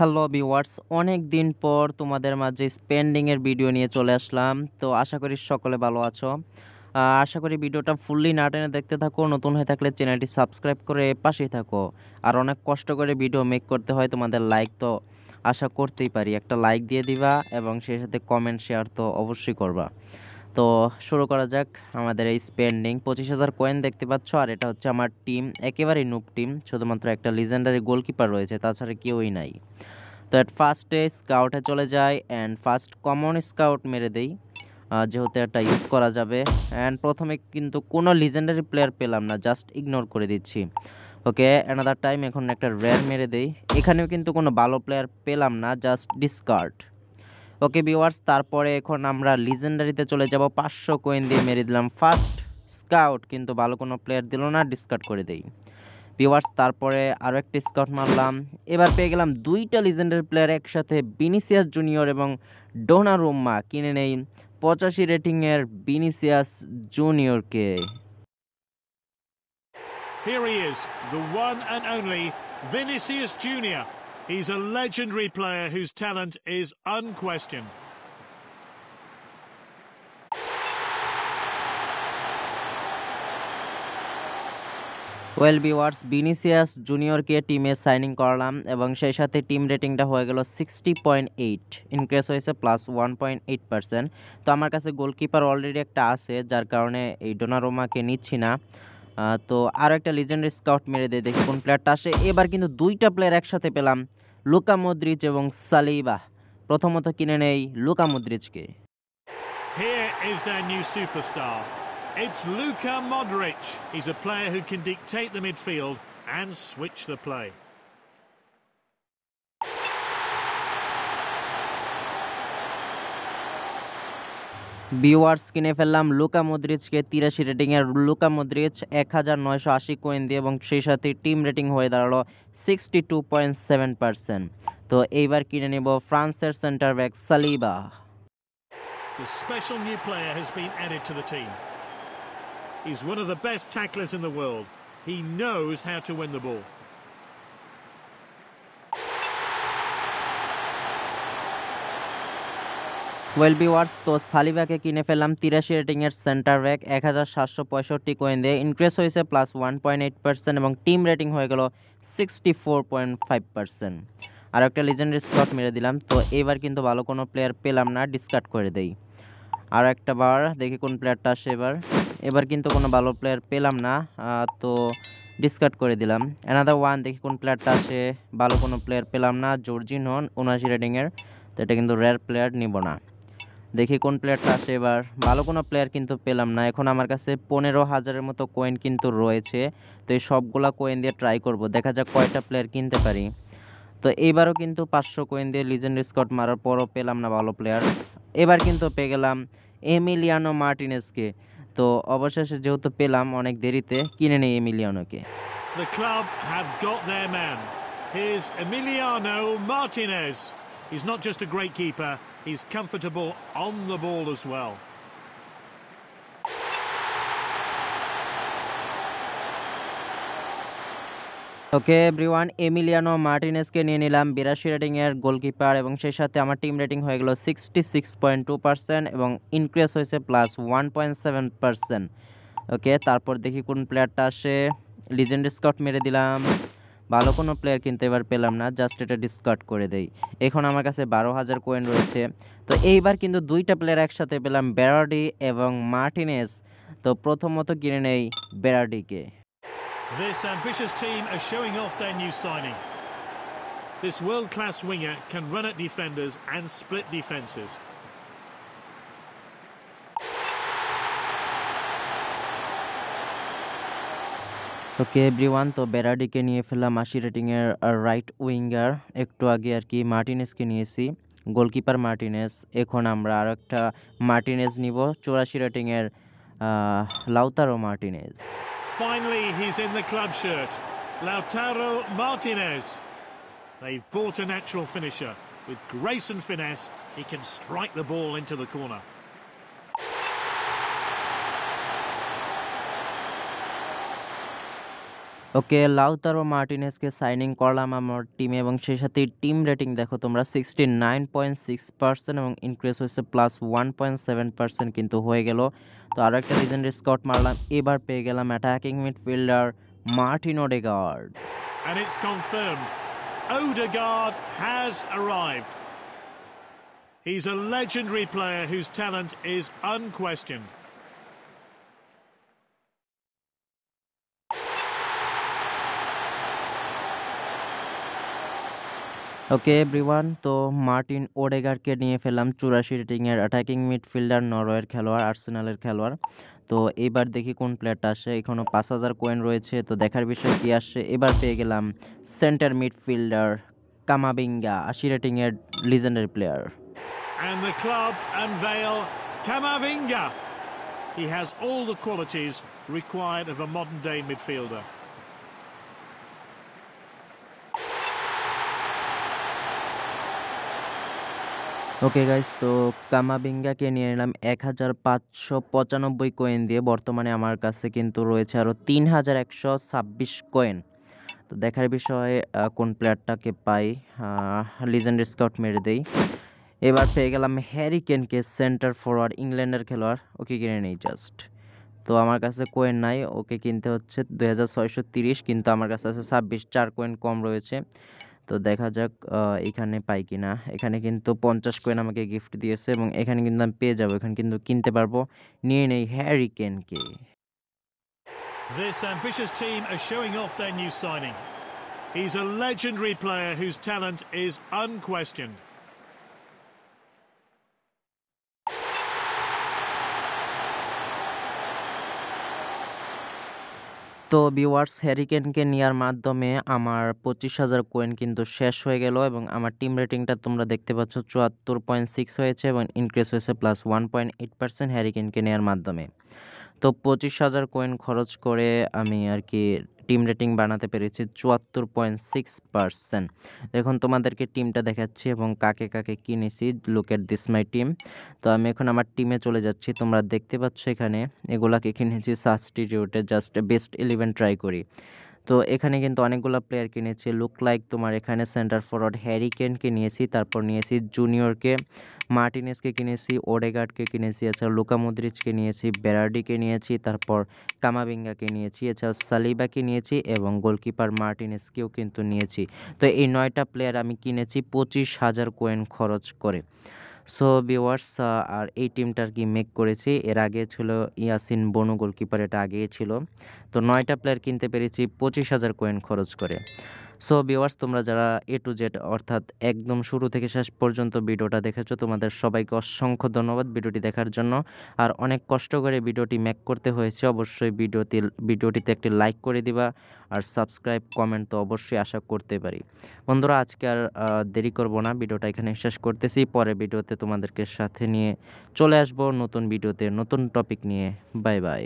Hello বিওয়ার্স অনেক দিন পর তোমাদের মাঝে স্পেন্ডিংয়ের ভিডিও নিয়ে চলে আসলাম তো আশা করি সকলে ভালো আছো আশা করি ভিডিওটা ফুললি না টেনে দেখতে থাকো নতুন হয়ে থাকলে চ্যানেলটি সাবস্ক্রাইব করে পাশেই থাকো আর অনেক কষ্ট করে ভিডিও মেক করতে হয় তোমাদের লাইক তো আশা করতেই পারি একটা লাইক দিয়ে দিবা এবং সেই সাথে কমেন্ট শেয়ার তো অবশ্যই করবা তো শুরু করা যাক আমাদের এই স্পেন্ডিং পঁচিশ হাজার কয়েন দেখতে পাচ্ছ আর এটা হচ্ছে আমার টিম একেবারেই নুপ টিম শুধুমাত্র একটা লিজেন্ডারি গোলকিপার রয়েছে তাছাড়া কেউই নাই তো এট ফার্স্টে স্কাউটে চলে যায় অ্যান্ড ফার্স্ট কমন স্কাউট মেরে দেই যেহেতু এটা ইউজ করা যাবে অ্যান্ড প্রথমে কিন্তু কোনো লিজেন্ডারি প্লেয়ার পেলাম না জাস্ট ইগনোর করে দিচ্ছি ওকে অ্যানাদার টাইম এখন একটা রেয়ার মেরে দেই এখানেও কিন্তু কোনো ভালো প্লেয়ার পেলাম না জাস্ট ডিসকার্ড ওকে বিওয়ার্স তারপরে এখন আমরা লিজেন্ডারিতে চলে যাব পাঁচশো কোয়েন দিয়ে মেরে দিলাম ফার্স্ট স্কাউট কিন্তু ভালো কোনো প্লেয়ার দিল না ডিসকাউট করে দেই বিওয়ার্স তারপরে আরও একটা স্কাউট মারলাম এবার পেয়ে গেলাম দুইটা লিজেন্ডারি প্লেয়ার একসাথে বিনিসিয়াস জুনিয়র এবং ডোনা রুম্মা কিনে নেই পঁচাশি রেটিংয়ের বিনিসিয়াস জুনিয়রকে Here he is, the one and only Vinicius Junior. He's a legendary player whose talent is unquestioned. Well viewers Vinicius জুনিয়রকে টিমে সাইনিং করলাম এবং সেই সাথে টিম রেটিংটা হয়ে গেল সিক্সটি পয়েন্ট এইট ইনক্রিজ হয়েছে plus one point eight percent তো আমার কাছে গোলকিপার অলরেডি একটা আছে যার কারণে এই ডোনারোমাকে নিচ্ছি না তো আরও একটা লিজেন্ডারি স্কাউট মেরে দেয় দেখি কোন প্লেয়ারটা আসে এবার কিন্তু দুইটা প্লেয়ার একসাথে পেলাম লুকা মদ্রিচ এবং সালিবা প্রথমত কিনে নেই লুকা মদ্রিচকে Here is their new superstar. It's Luka Modric. He's a player who can dictate the midfield and switch the play. Viewers কিনে ফেললাম লুকা মদ্রিজকে তিরাশি রেটিংয়ের লুকা মদ্রিজ এক হাজার নয়শো আশি কোয়েন দিয়ে এবং সেই সাথে টিম রেটিং হয়ে দাঁড়ালো sixty two point seven percent তো এইবার কিনে নেব ফ্রান্সের centre back Saliba The special new player has been added to the team. He's one of the best tacklers in the world. He knows how to win the ball. Well viewers তো সালিবাকে কিনে ফেললাম তিরাশি রেটিংয়ের centre back এক হাজার সাতশো পঁয়ষট্টি coin দিয়ে increase হয়েছে plus one point eight percent এবং টিম রেটিং হয়ে গেল sixty four point five percent আর একটা লিজেন্ডারি স্লট মেরে দিলাম তো এবার কিন্তু ভালো কোনো প্লেয়ার পেলাম না ডিসকার্ড করে দেই আর একটা বার দেখি কোন প্লেয়ারটা আসে এবার এবার কিন্তু কোনো ভালো প্লেয়ার পেলাম না তো ডিসকার্ড করে দিলাম অ্যানাদার ওয়ান দেখি কোন প্লেয়ারটা আসে ভালো কোনো প্লেয়ার পেলাম না জর্জিন হন উনআশি রেটিংয়ের তো এটা কিন্তু রেয়ার প্লেয়ার নিব না দেখি কোন প্লেয়ারটা আসে এবার ভালো কোনো প্লেয়ার কিন্তু পেলাম না এখন আমার কাছে পনেরো হাজারের মতো কয়েন কিন্তু রয়েছে তো এই সবগুলা কয়েন দিয়ে ট্রাই করব দেখা যাক কয়টা প্লেয়ার কিনতে পারি তো এইবারও কিন্তু পাঁচশো কয়েন দিয়ে লিজেন্ড স্কট মারার পরও পেলাম না ভালো প্লেয়ার এবার কিন্তু পেয়ে গেলাম এমিলিয়ানো মার্টিনেসকে তো অবশেষে যেহেতু পেলাম অনেক দেরিতে কিনে নেই এমিলিয়ানোকে The Emiliano Martinez. He's not just a great keeper, He's comfortable on the ball as well. Okay everyone Emiliano মার্টিনেসকে নিয়ে নিলাম বিরাশি রেটিংয়ের গোলকিপার এবং সেই সাথে আমার টিম রেটিং হয়ে গেল sixty six point two percent এবং ইনক্রিজ হয়েছে plus one point seven percent okay তারপর দেখি কোন প্লেয়ারটা আসে লিজেন্ড স্কট মেরে দিলাম ভালো কোনো প্লেয়ার কিন্তু এবার পেলাম না জাস্ট এটা ডিসকার্ড করে দেই এখন আমার কাছে বারো হাজার কোয়েন রয়েছে তো এইবার কিন্তু দুইটা প্লেয়ার একসাথে পেলাম ব্যারাডি এবং মার্টিনেস তো প্রথমত কিনে নেই ব্যারাডিকে This ambitious team are showing off their new signing. This world-class winger can run at defenders and split defenses. Okay everyone তো বেরাডিকে নিয়ে ফেললাম আশি রেটিংয়ের রাইট উইঙ্গার একটু আগে আর কি মার্টিনেসকে নিয়েছি গোলকিপার মার্টিনেস এখন আমরা আর একটা মার্টিনেস নিব চৌরাশি রেটিংয়ের Lautaro Martinez Finally, he's in the club shirt. Lautaro Martinez. They've bought a natural finisher. With grace and finesse, he can strike the ball into the corner. Okay Lautaro মার্টিনেসকে signing করলাম আমার টিমে এবং সেই সাথে টিম রেটিং দেখো তোমরা sixty nine point six percent এবং ইনক্রিজ হয়েছে plus one point seven percent কিন্তু হয়ে গেল তো আরও একটা রিজেন্ট স্কট মারলাম এবার পেয়ে গেলাম attacking midfielder Martin Odegaard And it's confirmed. Odegaard has arrived. He's a legendary player whose talent is unquestioned. Okay everyone তো মার্টিন ওডেগারকে নিয়ে ফেললাম চুরাশি রেটিংয়ের অ্যাটাকিং মিডফিল্ডার নরওয়ের খেলোয়াড় আর্সেনালের খেলোয়াড় তো এবার দেখি কোন প্লেয়ারটা আসে এখনও পাঁচ হাজার কয়েন রয়েছে তো দেখার বিষয় কী আসছে এবার পেয়ে গেলাম সেন্টার মিডফিল্ডার কামাবিঙ্গা আশি রেটিংয়ের legendary player And the club unveil Kamavinga. He has all the qualities required of a modern-day midfielder. Okay guys তো কামাবিঙ্গাকে নিয়ে নিলাম এক হাজার পাঁচশো পঁচানব্বই কয়েন দিয়ে বর্তমানে আমার কাছে কিন্তু রয়েছে আরও তিন হাজার একশো ছাব্বিশ কয়েন তো দেখার বিষয়ে কোন প্লেয়ারটাকে পাই লিজেন্ড স্কাউট মেরে দেই এবার পেয়ে গেলাম হ্যারি কেনকে সেন্টার ফরওয়ার্ড ইংল্যান্ডের খেলোয়াড় ওকে কিনে নেই জাস্ট তো আমার কাছে কোয়েন নাই ওকে কিনতে হচ্ছে দু কিন্তু আমার কাছে আছে ছাব্বিশ চার কোয়েন কম রয়েছে তো দেখা যাক এখানে পাই কিনা এখানে কিন্তু পঞ্চাশ কয়েন আমাকে গিফট দিয়েছে এবং এখানে কিন্তু আমি পেয়ে যাবো এখানে কিন্তু কিনতে পারবো নিয়ে নেই হ্যারি কেনকে This ambitious team are showing off their new signing. He's a legendary player whose talent is unquestioned. তো ভিউয়ার্স হ্যারিকেনকে নেওয়ার মাধ্যমে আমার পঁচিশ হাজার কোয়েন কিন্তু শেষ হয়ে গেল এবং আমার টিম রেটিংটা তোমরা দেখতে পাচ্ছ চুয়াত্তর পয়েন্ট সিক্স হয়েছে এবং ইনক্রিজ হয়েছে plus one point eight percent হ্যারিকেনকে নেওয়ার মাধ্যমে তো পঁচিশ হাজার কোয়েন খরচ করে আমি আর কি টিম রেটিং বানাতে পেরেছি চুয়াত্তর পয়েন্ট সিক্স পারসেন্ট দেখুন তোমাদেরকে টিমটা দেখাচ্ছি এবং কাকে কাকে কিনেছি লুকেট দিস মাই টিম তো আমি এখন আমার টিমে চলে যাচ্ছি তোমরা দেখতে পাচ্ছ এখানে এগুলাকে কিনেছি সাবস্টিটিউটে জাস্ট বেস্ট ইলেভেন ট্রাই করি তো এখানে কিন্তু অনেকগুলো প্লেয়ার কিনেছি লুক লাইক তোমার এখানে সেন্টার ফরওয়ার্ড হ্যারিকেনকে নিয়েছি তারপর নিয়েছি জুনিয়রকে মার্টিনেসকে কিনেছি ওডেগার্ডকে কিনেছি এছাড়া লুকা মুদ্রিচকে নিয়েছি বেরাডিকে নিয়েছি তারপর কামাবিঙ্গাকে নিয়েছি এছাড়া সালিবাকে নিয়েছি এবং গোলকিপার মার্টিনেসকেও কিন্তু নিয়েছি তো এই নয়টা প্লেয়ার আমি কিনেছি পঁচিশ হাজার কোয়েন খরচ করে সো বিওয়ার্স আর এই টিমটার কি মেক করেছি এর আগে ছিল ইয়াসিন বনু গোলকিপার এটা আগেই ছিল তো নয়টা প্লেয়ার কিনতে পেরেছি পঁচিশ হাজার কোয়েন খরচ করে সো ভিওয়ার্স তোমরা যারা এ টু জেড অর্থাৎ একদম শুরু থেকে শেষ পর্যন্ত ভিডিওটা দেখেছো তোমাদের সবাইকে অসংখ্য ধন্যবাদ ভিডিওটি দেখার জন্য আর অনেক কষ্ট করে ভিডিওটি ম্যাক করতে হয়েছে অবশ্যই ভিডিওতে ভিডিওটিতে একটি লাইক করে দিবা আর সাবস্ক্রাইব কমেন্ট তো অবশ্যই আশা করতে পারি বন্ধুরা আজকে আর দেরি করব না ভিডিওটা এখানে শেষ করতেছি পরে ভিডিওতে তোমাদেরকে সাথে নিয়ে চলে আসব নতুন ভিডিওতে নতুন টপিক নিয়ে বাই বাই